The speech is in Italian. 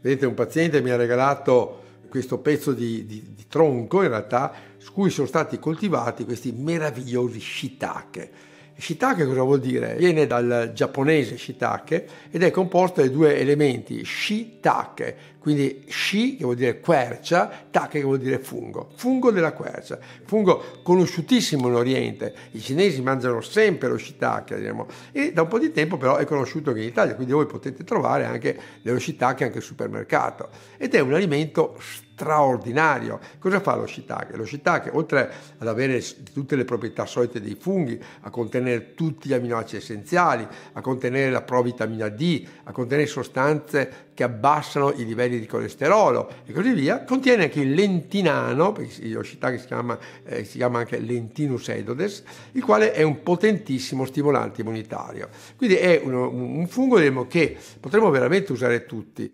Vedete, un paziente mi ha regalato questo pezzo di, di, di tronco, in realtà, su cui sono stati coltivati questi meravigliosi shiitake Shiitake cosa vuol dire? Viene dal giapponese shiitake ed è composto da due elementi, shiitake, quindi shi che vuol dire quercia, take che vuol dire fungo, fungo della quercia, fungo conosciutissimo in Oriente, i cinesi mangiano sempre lo shiitake diciamo. e da un po' di tempo però è conosciuto anche in Italia, quindi voi potete trovare anche lo shiitake anche al supermercato ed è un alimento strano straordinario. Cosa fa lo shiitake? Lo shiitake, oltre ad avere tutte le proprietà solite dei funghi, a contenere tutti gli aminoacidi essenziali, a contenere la provitamina D, a contenere sostanze che abbassano i livelli di colesterolo e così via, contiene anche il lentinano, perché lo shiitake si chiama, eh, si chiama anche lentinus edodes, il quale è un potentissimo stimolante immunitario. Quindi è uno, un fungo che potremmo veramente usare tutti.